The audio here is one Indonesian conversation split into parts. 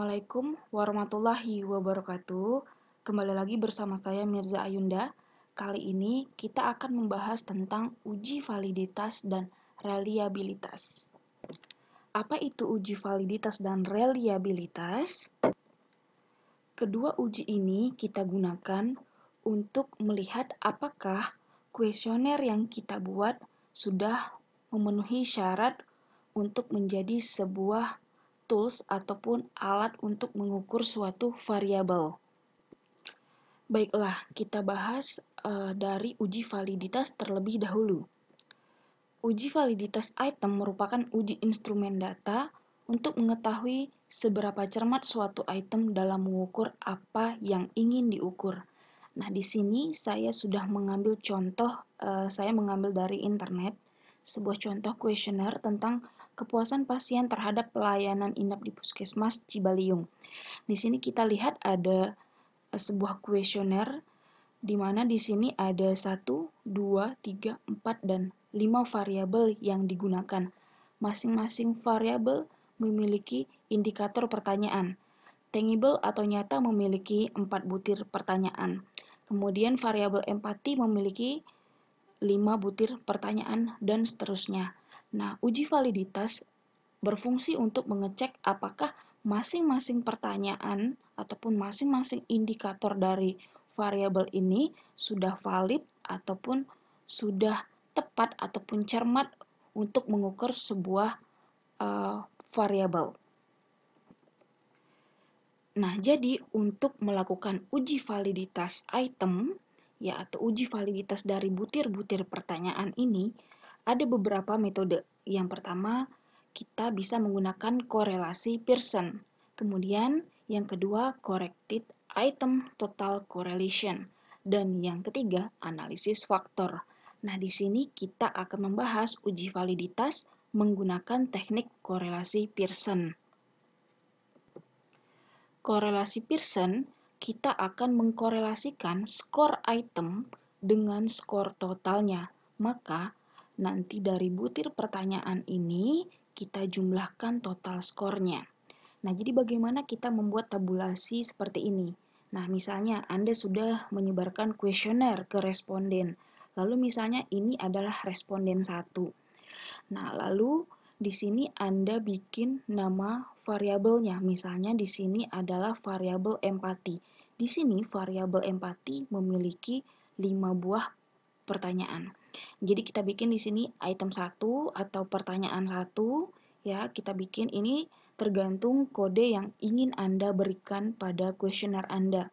Assalamualaikum warahmatullahi wabarakatuh. Kembali lagi bersama saya Mirza Ayunda. Kali ini kita akan membahas tentang uji validitas dan reliabilitas. Apa itu uji validitas dan reliabilitas? Kedua uji ini kita gunakan untuk melihat apakah kuesioner yang kita buat sudah memenuhi syarat untuk menjadi sebuah tools ataupun alat untuk mengukur suatu variabel. Baiklah, kita bahas uh, dari uji validitas terlebih dahulu. Uji validitas item merupakan uji instrumen data untuk mengetahui seberapa cermat suatu item dalam mengukur apa yang ingin diukur. Nah, di sini saya sudah mengambil contoh, uh, saya mengambil dari internet sebuah contoh kuesioner tentang kepuasan pasien terhadap pelayanan inap di Puskesmas Cibaliung. Di sini kita lihat ada eh, sebuah kuesioner di mana di sini ada 1, 2, 3, 4 dan 5 variabel yang digunakan. Masing-masing variabel memiliki indikator pertanyaan. Tangible atau nyata memiliki 4 butir pertanyaan. Kemudian variabel empati memiliki 5 butir pertanyaan dan seterusnya. Nah, uji validitas berfungsi untuk mengecek apakah masing-masing pertanyaan ataupun masing-masing indikator dari variabel ini sudah valid ataupun sudah tepat ataupun cermat untuk mengukur sebuah uh, variabel. Nah, jadi untuk melakukan uji validitas item, yaitu uji validitas dari butir-butir pertanyaan ini, ada beberapa metode. Yang pertama, kita bisa menggunakan korelasi Pearson. Kemudian, yang kedua, corrected item total correlation. Dan yang ketiga, analisis faktor. Nah, di sini kita akan membahas uji validitas menggunakan teknik korelasi Pearson. Korelasi Pearson, kita akan mengkorelasikan skor item dengan skor totalnya. Maka, Nanti dari butir pertanyaan ini kita jumlahkan total skornya. Nah, jadi bagaimana kita membuat tabulasi seperti ini? Nah, misalnya Anda sudah menyebarkan kuesioner ke responden. Lalu misalnya ini adalah responden 1. Nah, lalu di sini Anda bikin nama variabelnya. Misalnya di sini adalah variabel empati. Di sini variabel empati memiliki 5 buah pertanyaan. Jadi kita bikin di sini item 1 atau pertanyaan 1 ya, kita bikin ini tergantung kode yang ingin Anda berikan pada kuesioner Anda.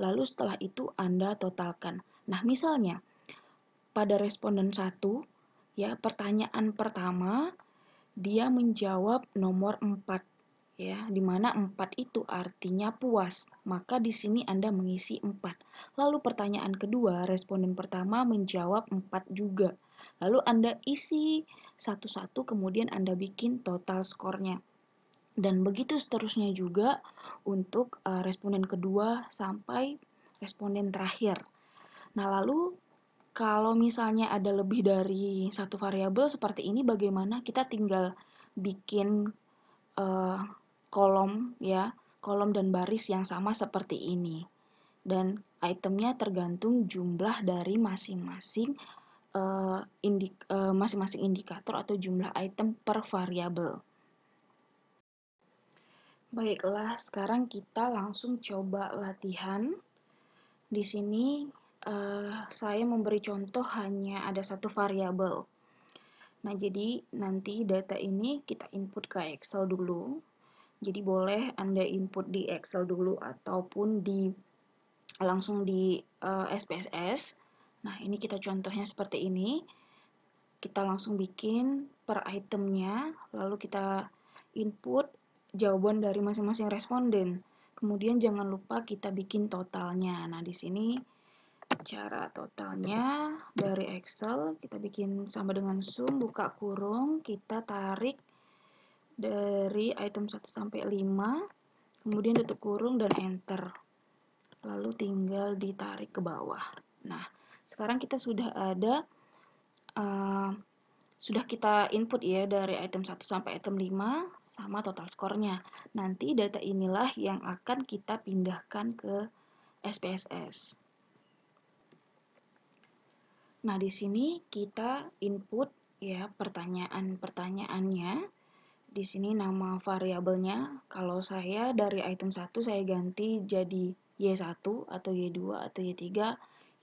Lalu setelah itu Anda totalkan. Nah, misalnya pada responden 1 ya, pertanyaan pertama dia menjawab nomor 4 ya, di mana 4 itu artinya puas. Maka di sini Anda mengisi empat Lalu pertanyaan kedua, responden pertama menjawab empat juga. Lalu Anda isi satu-satu kemudian Anda bikin total skornya. Dan begitu seterusnya juga untuk eh, responden kedua sampai responden terakhir. Nah, lalu kalau misalnya ada lebih dari satu variabel seperti ini bagaimana kita tinggal bikin uh, kolom ya, kolom dan baris yang sama seperti ini. Dan itemnya tergantung jumlah dari masing-masing uh, eh, indik, uh, eh, masing-masing indikator atau jumlah item per variabel. Baiklah, sekarang kita langsung coba latihan. Di sini uh, saya memberi contoh hanya ada satu variabel. Nah, jadi nanti data ini kita input ke Excel dulu. Jadi boleh Anda input di Excel dulu ataupun di langsung di uh, eh, SPSS. Nah, ini kita contohnya seperti ini. Kita langsung bikin per itemnya, lalu kita input jawaban dari masing-masing responden. Kemudian jangan lupa kita bikin totalnya. Nah, di sini cara totalnya dari Excel kita bikin sama dengan sum buka kurung kita tarik dari item 1 sampai 5 kemudian tutup kurung dan enter lalu tinggal ditarik ke bawah nah sekarang kita sudah ada uh, sudah kita input ya dari item 1 sampai item 5 sama total skornya nanti data inilah yang akan kita pindahkan ke SPSS Nah, di sini kita input ya pertanyaan-pertanyaannya di sini nama variabelnya. Kalau saya dari item 1 saya ganti jadi Y1 atau Y2 atau Y3,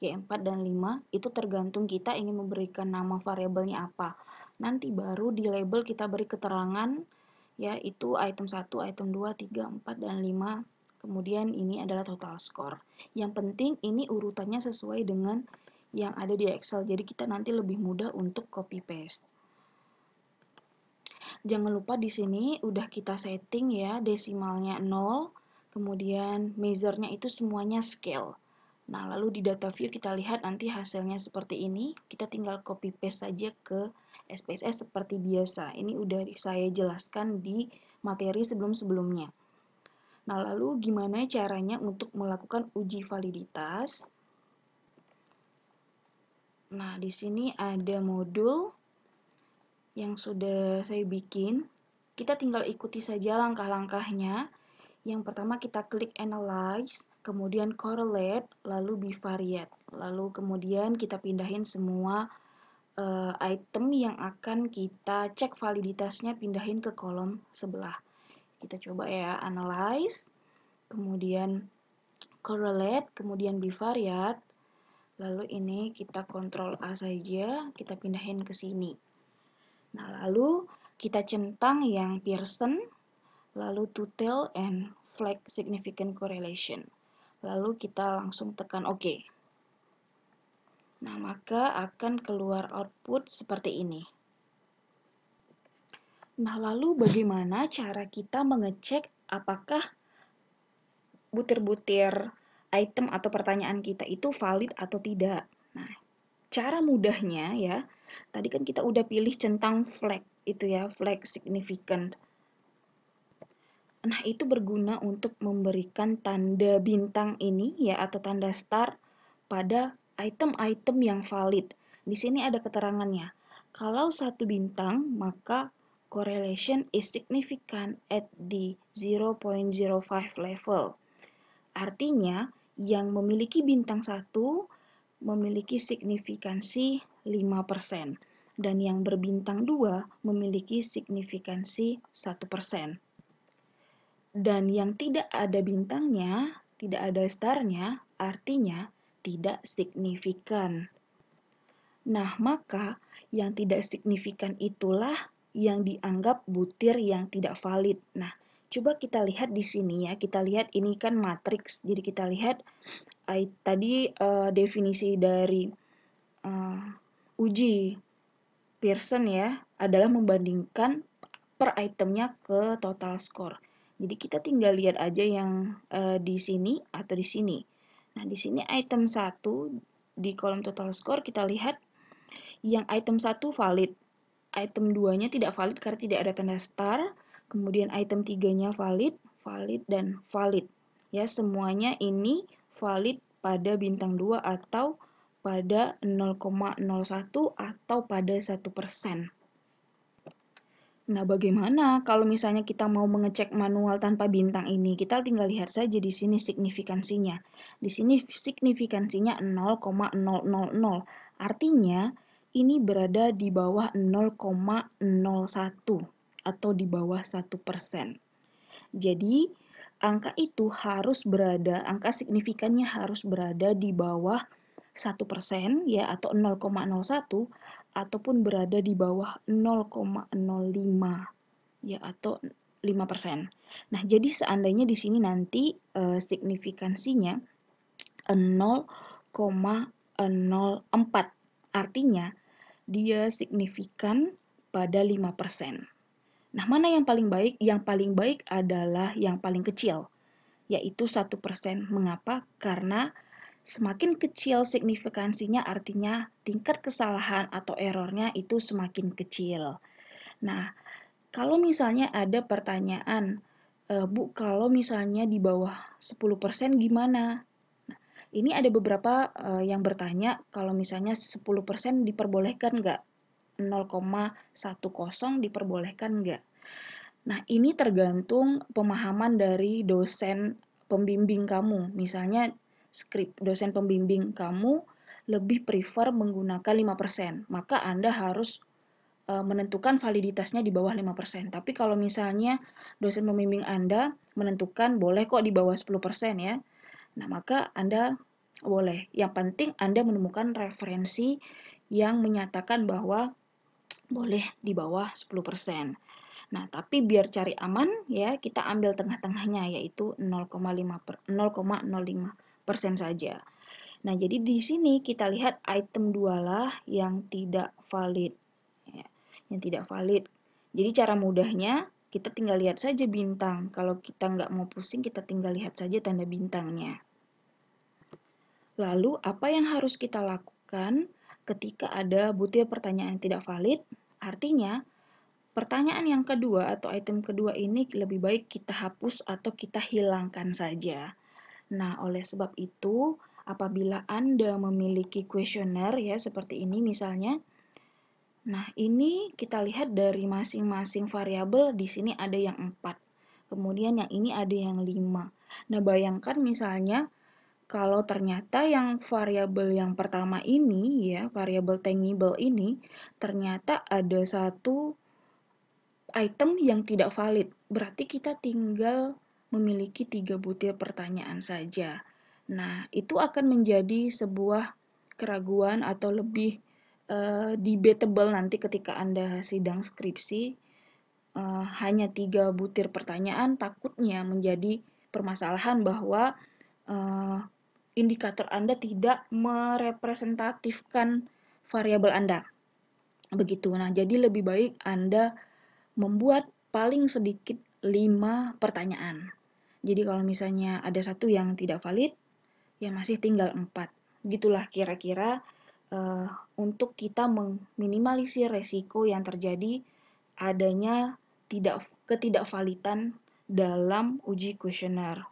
Y4 dan 5. Itu tergantung kita ingin memberikan nama variabelnya apa. Nanti baru di label kita beri keterangan yaitu item 1, item 2, 3, 4 dan 5. Kemudian ini adalah total score. Yang penting ini urutannya sesuai dengan yang ada di Excel. Jadi kita nanti lebih mudah untuk copy paste. Jangan lupa di sini udah kita setting ya desimalnya 0, kemudian measure-nya itu semuanya scale. Nah, lalu di data view kita lihat nanti hasilnya seperti ini. Kita tinggal copy paste saja ke SPSS seperti biasa. Ini udah saya jelaskan di materi sebelum-sebelumnya. Nah, lalu gimana caranya untuk melakukan uji validitas? Nah, di sini ada modul yang sudah saya bikin. Kita tinggal ikuti saja langkah-langkahnya. Yang pertama kita klik analyze, kemudian correlate, lalu bivariate. Lalu kemudian kita pindahin semua uh, item yang akan kita cek validitasnya pindahin ke kolom sebelah. Kita coba ya, analyze, kemudian correlate, kemudian bivariate. Lalu ini kita kontrol A saja, kita pindahin ke sini. Nah, lalu kita centang yang Pearson, lalu to tell and Flag Significant Correlation. Lalu kita langsung tekan OK. Nah, maka akan keluar output seperti ini. Nah, lalu bagaimana cara kita mengecek apakah butir-butir item atau pertanyaan kita itu valid atau tidak? Nah, cara mudahnya ya, Tadi kan kita udah pilih centang flag itu ya, flag significant. Nah, itu berguna untuk memberikan tanda bintang ini ya atau tanda star pada item-item yang valid. Di sini ada keterangannya. Kalau satu bintang, maka correlation is significant at the 0.05 level. Artinya, yang memiliki bintang satu memiliki signifikansi 5% dan yang berbintang 2 memiliki signifikansi 1%. Dan yang tidak ada bintangnya, tidak ada starnya, artinya tidak signifikan. Nah, maka yang tidak signifikan itulah yang dianggap butir yang tidak valid. Nah, coba kita lihat di sini ya. Kita lihat ini kan matriks. Jadi kita lihat tadi uh, definisi dari uh, uji Pearson ya adalah membandingkan per itemnya ke total score. Jadi kita tinggal lihat aja yang uh, di sini atau di sini. Nah, di sini item 1 di kolom total score kita lihat yang item 1 valid. Item 2-nya tidak valid karena tidak ada tanda star. Kemudian item 3-nya valid, valid dan valid. Ya, semuanya ini valid pada bintang 2 atau pada 0,01 atau pada 1%. Nah, bagaimana kalau misalnya kita mau mengecek manual tanpa bintang ini? Kita tinggal lihat saja di sini signifikansinya. Di sini signifikansinya 0,000. Artinya, ini berada di bawah 0,01 atau di bawah 1%. Jadi, angka itu harus berada, angka signifikannya harus berada di bawah 1 persen ya atau 0,01 ataupun berada di bawah 0,05 ya atau 5 persen. Nah jadi seandainya di sini nanti e, signifikansinya 0,04 artinya dia signifikan pada 5 persen. Nah, mana yang paling baik? Yang paling baik adalah yang paling kecil, yaitu satu persen. Mengapa? Karena semakin kecil signifikansinya artinya tingkat kesalahan atau errornya itu semakin kecil. Nah, kalau misalnya ada pertanyaan, e, Bu, kalau misalnya di bawah 10% gimana? Nah, ini ada beberapa e, yang bertanya, kalau misalnya 10% diperbolehkan nggak? 0,10 diperbolehkan enggak? Nah, ini tergantung pemahaman dari dosen pembimbing kamu. Misalnya skrip dosen pembimbing kamu lebih prefer menggunakan 5%, maka Anda harus e, menentukan validitasnya di bawah 5%. Tapi kalau misalnya dosen pembimbing Anda menentukan boleh kok di bawah 10% ya. Nah, maka Anda boleh. Yang penting Anda menemukan referensi yang menyatakan bahwa boleh di bawah 10%. Nah, tapi biar cari aman ya, kita ambil tengah-tengahnya yaitu 0,05 saja. Nah, jadi di sini kita lihat item 2 lah yang tidak valid. Ya, yang tidak valid. Jadi cara mudahnya kita tinggal lihat saja bintang. Kalau kita nggak mau pusing, kita tinggal lihat saja tanda bintangnya. Lalu, apa yang harus kita lakukan ketika ada butir pertanyaan tidak valid? Artinya, pertanyaan yang kedua atau item kedua ini lebih baik kita hapus atau kita hilangkan saja. Nah, oleh sebab itu, apabila Anda memiliki kuesioner ya seperti ini misalnya, Nah, ini kita lihat dari masing-masing variabel di sini ada yang 4. Kemudian yang ini ada yang 5. Nah, bayangkan misalnya kalau ternyata yang variabel yang pertama ini ya, variabel tangible ini ternyata ada satu item yang tidak valid. Berarti kita tinggal memiliki tiga butir pertanyaan saja. Nah, itu akan menjadi sebuah keraguan atau lebih uh, debatable nanti ketika Anda sidang skripsi. Uh, hanya tiga butir pertanyaan takutnya menjadi permasalahan bahwa uh, indikator Anda tidak merepresentatifkan variabel Anda. Begitu. Nah, jadi lebih baik Anda membuat paling sedikit 5 pertanyaan. Jadi kalau misalnya ada satu yang tidak valid, ya masih tinggal 4. Gitulah kira-kira uh, untuk kita meminimalisir resiko yang terjadi adanya tidak ketidakvalitan dalam uji kuesioner.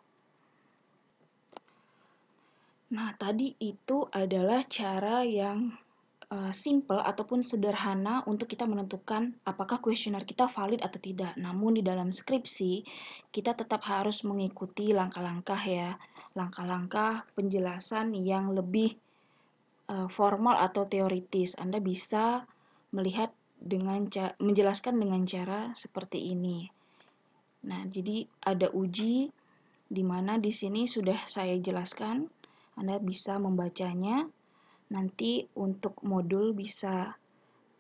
Nah, tadi itu adalah cara yang eh, simple ataupun sederhana untuk kita menentukan apakah kuesioner kita valid atau tidak. Namun di dalam skripsi, kita tetap harus mengikuti langkah-langkah ya, langkah-langkah penjelasan yang lebih uh, formal atau teoritis. Anda bisa melihat dengan menjelaskan dengan cara seperti ini. Nah, jadi ada uji di mana di sini sudah saya jelaskan anda bisa membacanya. Nanti untuk modul bisa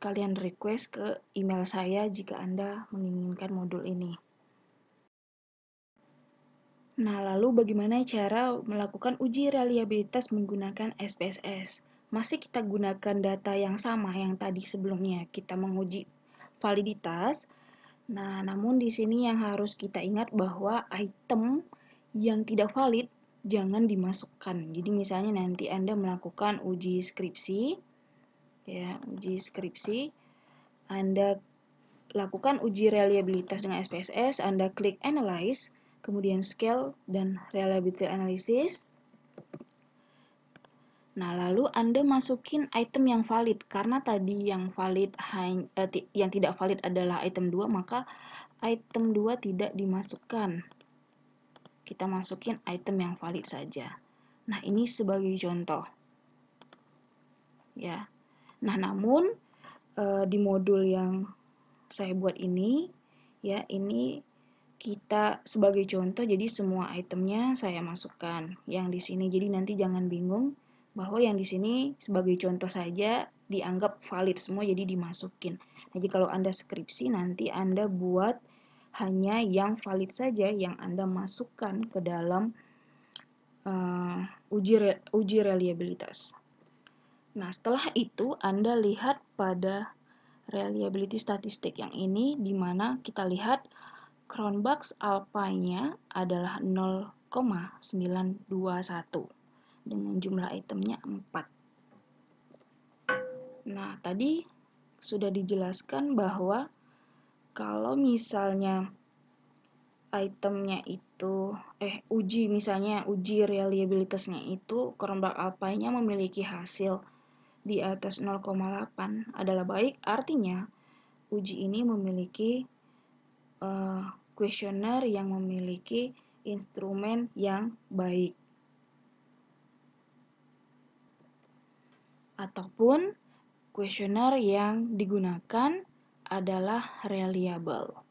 kalian request ke email saya jika Anda menginginkan modul ini. Nah, lalu bagaimana cara melakukan uji reliabilitas menggunakan SPSS? Masih kita gunakan data yang sama yang tadi sebelumnya, kita menguji validitas. Nah, namun di sini yang harus kita ingat bahwa item yang tidak valid jangan dimasukkan. Jadi misalnya nanti Anda melakukan uji skripsi ya, uji skripsi Anda lakukan uji reliabilitas dengan SPSS, Anda klik analyze, kemudian scale dan reliability analysis. Nah, lalu Anda masukin item yang valid karena tadi yang valid eh, yang tidak valid adalah item 2, maka item 2 tidak dimasukkan kita masukin item yang valid saja. Nah, ini sebagai contoh. Ya. Nah, namun e, di modul yang saya buat ini ya, ini kita sebagai contoh jadi semua itemnya saya masukkan yang di sini. Jadi nanti jangan bingung bahwa yang di sini sebagai contoh saja dianggap valid semua jadi dimasukin. Jadi kalau Anda skripsi nanti Anda buat hanya yang valid saja yang Anda masukkan ke dalam uh, uji, re, uji reliabilitas. Nah, setelah itu Anda lihat pada reliability statistik yang ini, di mana kita lihat Cronbach's alpanya adalah 0,921 dengan jumlah itemnya 4. Nah, tadi sudah dijelaskan bahwa kalau misalnya itemnya itu eh uji misalnya uji reliabilitasnya itu kerombak alpainya memiliki hasil di atas 0,8 adalah baik artinya uji ini memiliki eh, kuesioner uh, yang memiliki instrumen yang baik ataupun kuesioner yang digunakan adalah reliable.